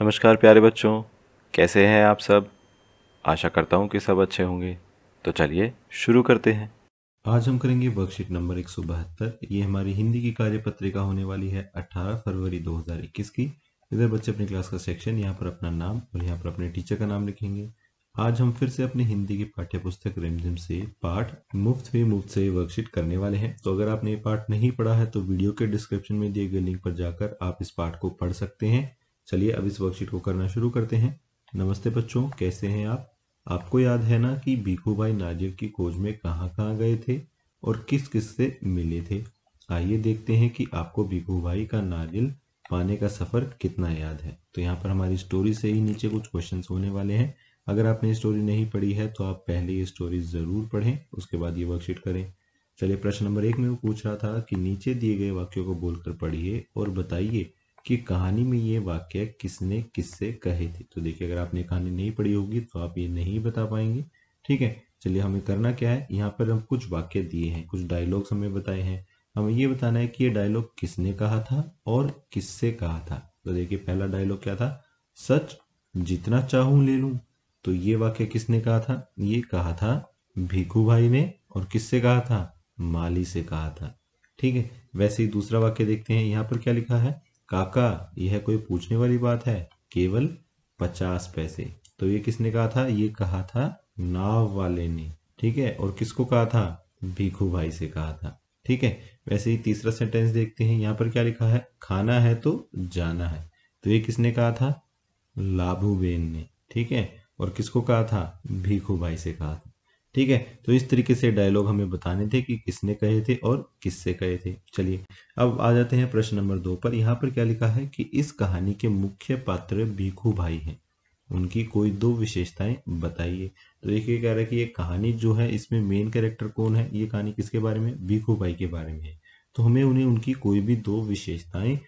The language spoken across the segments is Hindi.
नमस्कार प्यारे बच्चों कैसे हैं आप सब आशा करता हूँ कि सब अच्छे होंगे तो चलिए शुरू करते हैं आज हम करेंगे वर्कशीट नंबर एक ये हमारी हिंदी की कार्य पत्रिका होने वाली है 18 फरवरी 2021 की इधर बच्चे अपनी क्लास का सेक्शन यहाँ पर अपना नाम और यहाँ पर अपने टीचर का नाम लिखेंगे आज हम फिर से अपनी हिंदी की पाठ्य पुस्तक रिमझिम से पाठ मुफ्त में मुफ्त से वर्कशीट करने वाले हैं तो अगर आपने ये पाठ नहीं पढ़ा है तो वीडियो के डिस्क्रिप्शन में दिए गए लिंक पर जाकर आप इस पाठ को पढ़ सकते हैं चलिए अब इस वर्कशीट को करना शुरू करते हैं नमस्ते बच्चों कैसे हैं आप आपको याद है ना कि भीखू भाई नाजिर की खोज में कहाँ कहाँ गए थे और किस किस से मिले थे आइए देखते हैं कि आपको भीखू भाई का नाजिल पाने का सफ़र कितना याद है तो यहाँ पर हमारी स्टोरी से ही नीचे कुछ क्वेश्चन होने वाले हैं अगर आपने स्टोरी नहीं पढ़ी है तो आप पहले ये स्टोरी ज़रूर पढ़ें उसके बाद ये वर्कशीट करें चलिए प्रश्न नंबर एक में वो पूछ रहा था कि नीचे दिए गए वाक्यों को बोलकर पढ़िए और बताइए कि कहानी में ये वाक्य किसने किससे कहे थे तो देखिए अगर आपने कहानी नहीं पढ़ी होगी तो आप ये नहीं बता पाएंगे ठीक है चलिए हमें करना क्या है यहाँ पर हम कुछ वाक्य दिए हैं कुछ डायलॉग्स हमें बताए हैं हमें ये बताना है कि ये डायलॉग किसने कहा था और किससे कहा था तो देखिए पहला डायलॉग क्या था सच जितना चाहूं ले लूं तो ये वाक्य किसने कहा था ये कहा था भीखू भाई ने और किससे कहा था माली से कहा था ठीक है वैसे ही दूसरा वाक्य देखते हैं यहाँ पर क्या लिखा है काका यह कोई पूछने वाली बात है केवल पचास पैसे तो ये किसने कहा था ये कहा था नाव वाले ने ठीक है और किसको कहा था भीखू भाई से कहा था ठीक है वैसे ही तीसरा सेंटेंस देखते हैं यहाँ पर क्या लिखा है खाना है तो जाना है तो ये किसने कहा था लाभूबेन ने ठीक है और किसको कहा था भीखू भाई से कहा था ठीक है तो इस तरीके से डायलॉग हमें बताने थे कि किसने कहे थे और किससे कहे थे चलिए अब आ जाते हैं प्रश्न नंबर दो पर यहाँ पर क्या लिखा है कि इस कहानी के मुख्य पात्र भीखू भाई हैं उनकी कोई दो विशेषताएं बताइए तो ये कह रहा है कि ये कहानी जो है इसमें मेन कैरेक्टर कौन है ये कहानी किसके बारे में भीखू भाई के बारे में है तो हमें उन्हें उनकी कोई भी दो विशेषताएं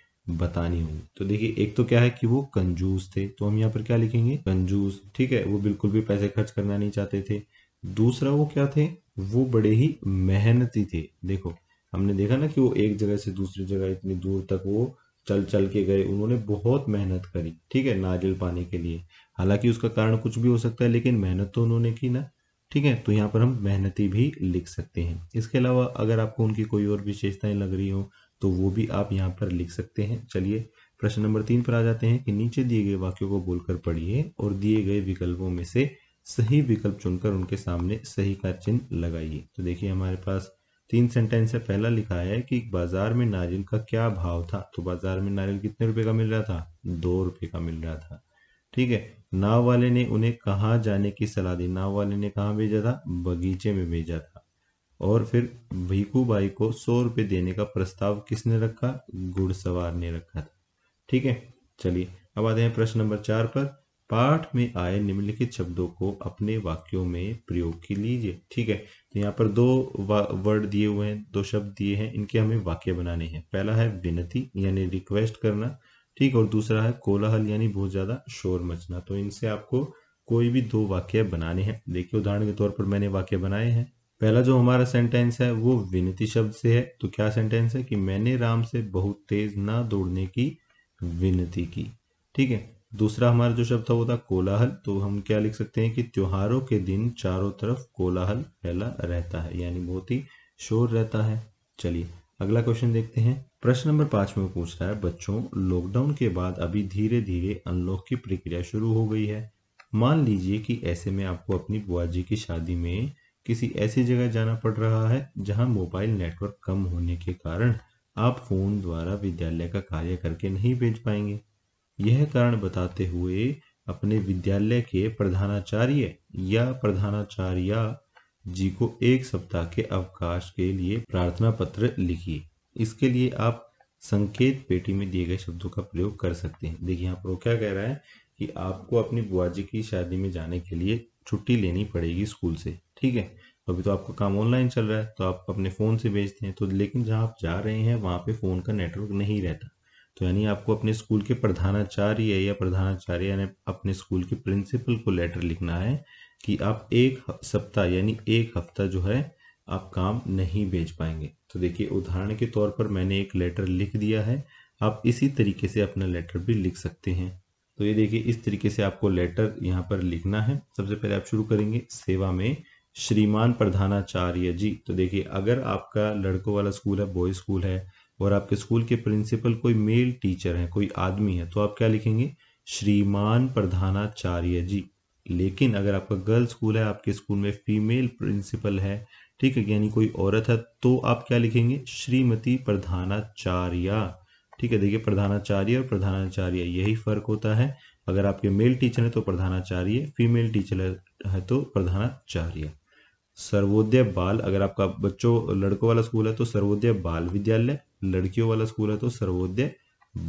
बतानी होंगी तो देखिए एक तो क्या है कि वो कंजूस थे तो हम यहाँ पर क्या लिखेंगे कंजूस ठीक है वो बिल्कुल भी पैसे खर्च करना नहीं चाहते थे दूसरा वो क्या थे वो बड़े ही मेहनती थे देखो हमने देखा ना कि वो एक जगह से दूसरी जगह इतनी दूर तक वो चल चल के गए उन्होंने बहुत मेहनत करी ठीक है नारियल पाने के लिए हालांकि उसका कारण कुछ भी हो सकता है लेकिन मेहनत तो उन्होंने की ना ठीक है तो यहाँ पर हम मेहनती भी लिख सकते हैं इसके अलावा अगर आपको उनकी कोई और विशेषताएं लग रही हो तो वो भी आप यहाँ पर लिख सकते हैं चलिए प्रश्न नंबर तीन पर आ जाते हैं कि नीचे दिए गए वाक्यों को बोलकर पढ़िए और दिए गए विकल्पों में से सही विकल्प चुनकर उनके सामने सही का चिन्ह लगाइए तो देखिए हमारे पास तीन सेंटेंस है पहला लिखा है कि बाजार में नारियल का क्या भाव था तो बाजार में नारियल कितने रुपए का मिल रहा था दो रुपए का मिल रहा था ठीक है नाव वाले ने उन्हें कहा जाने की सलाह दी नाव वाले ने कहा भेजा था बगीचे में भेजा था और फिर भीकू बाई को सौ रुपये देने का प्रस्ताव किसने रखा घुड़सवार ने रखा था ठीक है चलिए अब आते हैं प्रश्न नंबर चार पर पाठ में आए निम्नलिखित शब्दों को अपने वाक्यों में प्रयोग की लीजिए ठीक है तो यहाँ पर दो वर्ड दिए हुए हैं दो शब्द दिए हैं इनके हमें वाक्य बनाने हैं पहला है विनती यानी रिक्वेस्ट करना ठीक और दूसरा है कोलाहल यानी बहुत ज़्यादा शोर मचना तो इनसे आपको कोई भी दो वाक्य बनाने हैं देखिए उदाहरण के तौर पर मैंने वाक्य बनाए हैं पहला जो हमारा सेंटेंस है वो विनती शब्द से है तो क्या सेंटेंस है कि मैंने राम से बहुत तेज ना दौड़ने की विनती की ठीक है दूसरा हमारा जो शब्द था वो था कोलाहल तो हम क्या लिख सकते हैं कि त्योहारों के दिन चारों तरफ कोलाहल फैला रहता है यानी बहुत ही शोर रहता है चलिए अगला क्वेश्चन देखते हैं प्रश्न नंबर पांच में पूछ रहा है बच्चों लॉकडाउन के बाद अभी धीरे धीरे अनलॉक की प्रक्रिया शुरू हो गई है मान लीजिए कि ऐसे में आपको अपनी बुआ जी की शादी में किसी ऐसी जगह जाना पड़ रहा है जहां मोबाइल नेटवर्क कम होने के कारण आप फोन द्वारा विद्यालय का कार्य करके नहीं भेज पाएंगे यह कारण बताते हुए अपने विद्यालय के प्रधानाचार्य या प्रधानाचार्या जी को एक सप्ताह के अवकाश के लिए प्रार्थना पत्र लिखिए इसके लिए आप संकेत पेटी में दिए गए शब्दों का प्रयोग कर सकते हैं देखिए यहाँ पर वो क्या कह रहा है कि आपको अपनी बुआ जी की शादी में जाने के लिए छुट्टी लेनी पड़ेगी स्कूल से ठीक है अभी तो आपका काम ऑनलाइन चल रहा है तो आप अपने फ़ोन से भेजते हैं तो लेकिन जहाँ आप जा रहे हैं वहां पे फ़ोन का नेटवर्क नहीं रहता तो यानी आपको अपने स्कूल के प्रधानाचार्य या प्रधानाचार्य यानी अपने स्कूल के प्रिंसिपल को लेटर लिखना है कि आप एक सप्ताह यानी एक हफ्ता जो है आप काम नहीं भेज पाएंगे तो देखिए उदाहरण के तौर पर मैंने एक लेटर लिख दिया है आप इसी तरीके से अपना लेटर भी लिख सकते हैं तो ये देखिए इस तरीके से आपको लेटर यहाँ पर लिखना है सबसे पहले आप शुरू करेंगे सेवा में श्रीमान प्रधानाचार्य जी तो देखिए अगर आपका लड़कों वाला स्कूल है बॉय स्कूल है और आपके स्कूल के प्रिंसिपल कोई मेल टीचर हैं कोई आदमी है तो आप क्या लिखेंगे श्रीमान प्रधानाचार्य जी लेकिन अगर आपका गर्ल स्कूल है आपके स्कूल में फीमेल प्रिंसिपल है ठीक है यानी कोई औरत है तो आप क्या लिखेंगे श्रीमती प्रधानाचार्य ठीक है देखिए प्रधानाचार्य और प्रधानाचार्य यही फर्क होता है अगर आपके मेल टीचर है तो प्रधानाचार्य फीमेल टीचर है तो प्रधानाचार्य सर्वोदय बाल अगर आपका बच्चों लड़कों वाला स्कूल है तो सर्वोदय बाल विद्यालय लड़कियों वाला स्कूल है तो सर्वोदय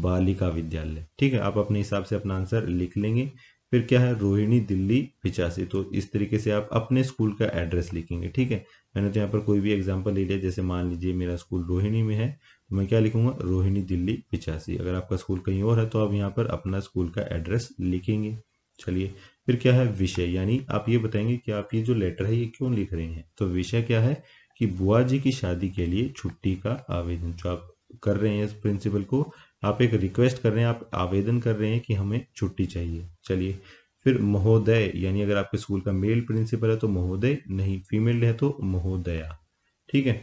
बालिका विद्यालय ठीक है आप अपने हिसाब से अपना आंसर लिख लेंगे फिर क्या है रोहिणी दिल्ली पिचासी तो इस तरीके से आप अपने स्कूल का एड्रेस लिखेंगे ठीक है मैंने तो यहाँ पर कोई भी एग्जाम्पल ले लिया जैसे मान लीजिए मेरा स्कूल रोहिणी में है तो मैं क्या लिखूंगा रोहिणी दिल्ली पिचासी अगर आपका स्कूल कहीं और है तो आप यहाँ पर अपना स्कूल का एड्रेस लिखेंगे चलिए फिर क्या है विषय यानी आप ये बताएंगे कि आप ये जो लेटर है ये क्यों लिख रहे हैं तो विषय क्या है कि बुआ जी की शादी के लिए छुट्टी का आवेदन जो आप कर रहे हैं इस प्रिंसिपल को आप एक रिक्वेस्ट कर रहे हैं आप आवेदन कर रहे हैं कि हमें छुट्टी चाहिए चलिए फिर महोदय यानी अगर आपके स्कूल का मेल प्रिंसिपल है तो महोदय नहीं फीमेल है तो महोदया ठीक है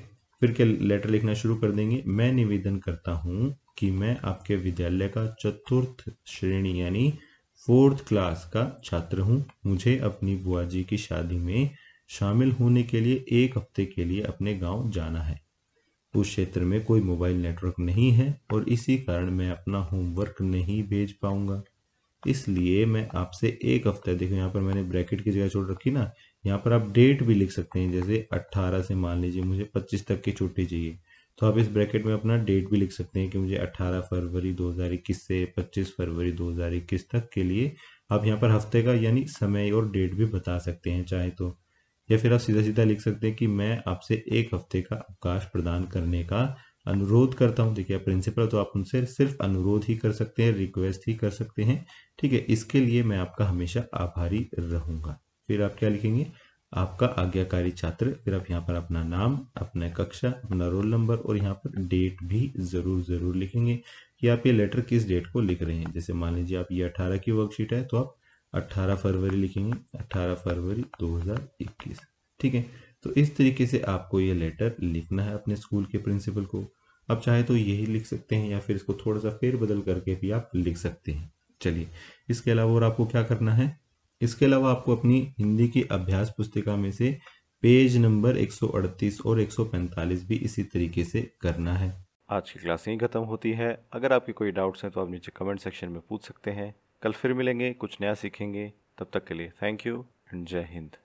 फिर क्या लेटर लिखना शुरू कर देंगे मैं निवेदन करता हूं कि मैं आपके विद्यालय का चतुर्थ श्रेणी यानी फोर्थ क्लास का छात्र हूँ मुझे अपनी बुआ जी की शादी में शामिल होने के लिए एक हफ्ते के लिए अपने गांव जाना है उस क्षेत्र में कोई मोबाइल नेटवर्क नहीं है और इसी कारण मैं अपना होमवर्क नहीं भेज पाऊंगा इसलिए मैं आपसे एक हफ्ते देखो यहाँ पर मैंने ब्रैकेट की जगह छोड़ रखी ना यहाँ पर आप डेट भी लिख सकते हैं जैसे 18 से मान लीजिए मुझे 25 तक की छुट्टी चाहिए तो आप इस ब्रैकेट में अपना डेट भी लिख सकते हैं कि मुझे 18 फरवरी 2021 से 25 फरवरी 2021 तक के लिए आप यहाँ पर हफ्ते का यानी समय और डेट भी बता सकते हैं चाहे तो या फिर आप सीधा सीधा लिख सकते हैं कि मैं आपसे एक हफ्ते का अवकाश प्रदान करने का अनुरोध करता हूँ देखिए प्रिंसिपल तो आप उनसे सिर्फ अनुरोध ही कर सकते हैं रिक्वेस्ट ही कर सकते हैं ठीक है इसके लिए मैं आपका हमेशा आभारी रहूँगा फिर आप क्या लिखेंगे आपका आज्ञाकारी छात्र फिर आप यहाँ पर अपना नाम अपना कक्षा अपना रोल नंबर और यहाँ पर डेट भी ज़रूर ज़रूर लिखेंगे कि आप ये लेटर किस डेट को लिख रहे हैं जैसे मान लीजिए आप ये अठारह की वर्कशीट है तो आप अट्ठारह फरवरी लिखेंगे अट्ठारह फरवरी 2021 ठीक है तो इस तरीके से आपको ये लेटर लिखना है अपने स्कूल के प्रिंसिपल को आप चाहे तो यही लिख सकते हैं या फिर इसको थोड़ा सा फेर बदल करके भी आप लिख सकते हैं चलिए इसके अलावा और आपको क्या करना है इसके अलावा आपको अपनी हिंदी की अभ्यास पुस्तिका में से पेज नंबर 138 और 145 भी इसी तरीके से करना है आज की क्लास यहीं ख़त्म होती है अगर आपके कोई डाउट्स हैं तो आप नीचे कमेंट सेक्शन में पूछ सकते हैं कल फिर मिलेंगे कुछ नया सीखेंगे तब तक के लिए थैंक यू एंड जय हिंद